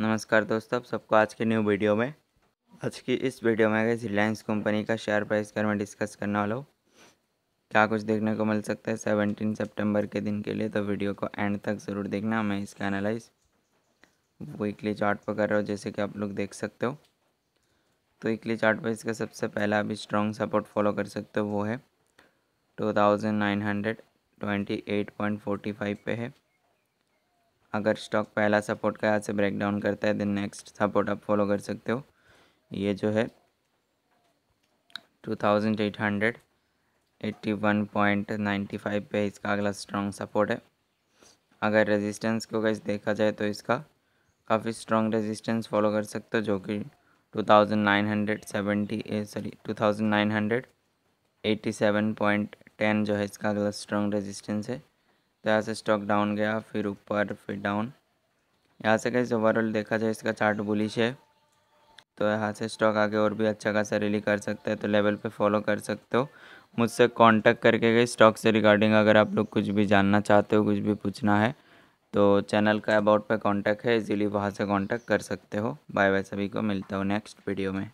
नमस्कार दोस्तों आप सबको आज के न्यू वीडियो में आज की इस वीडियो में गई रिलायंस कंपनी का शेयर प्राइस कर मैं डिस्कस करने वाला हूँ क्या कुछ देखने को मिल सकता है सेवनटीन सितंबर के दिन के लिए तो वीडियो को एंड तक ज़रूर देखना मैं इसका एनालाइज वीकली चार्ट पर कर रहा हूँ जैसे कि आप लोग देख सकते हो तो वीकली चार्ट पर इसका सबसे पहला अभी स्ट्रॉन्ग सपोर्ट फॉलो कर सकते हो वो है two thousand nine hundred twenty eight point forty five पे है अगर स्टॉक पहला सपोर्ट का यहाँ से ब्रेक डाउन करता है देन नेक्स्ट सपोर्ट आप फॉलो कर सकते हो ये जो है two thousand eight hundred eighty one point ninety five पे इसका अगला स्ट्रॉन्ग सपोर्ट है अगर रेजिस्टेंस को अगर देखा जाए तो इसका काफ़ी स्ट्रॉन्ग रेजिस्टेंस फॉलो कर सकते हो जो कि two thousand nine hundred seventy sorry two thousand nine hundred eighty seven point ten जो है इसका अगला स्ट्रॉन्ग रेजिस्टेंस है तो यहाँ से स्टॉक डाउन गया फिर ऊपर फिर डाउन यहाँ से कैसे ओवरऑल देखा जाए इसका चार्ट बुलिश है तो यहाँ से स्टॉक आगे और भी अच्छा खासा रैली कर सकता है तो लेवल पे फॉलो कर सकते हो मुझसे कांटेक्ट करके गए स्टॉक से रिगार्डिंग अगर आप लोग कुछ भी जानना चाहते हो कुछ भी पूछना है तो चैनल का अबाउट पे कांटेक्ट है इजीली वहाँ से कांटेक्ट कर सकते हो बाय बाय सभी को मिलता हूँ नेक्स्ट वीडियो में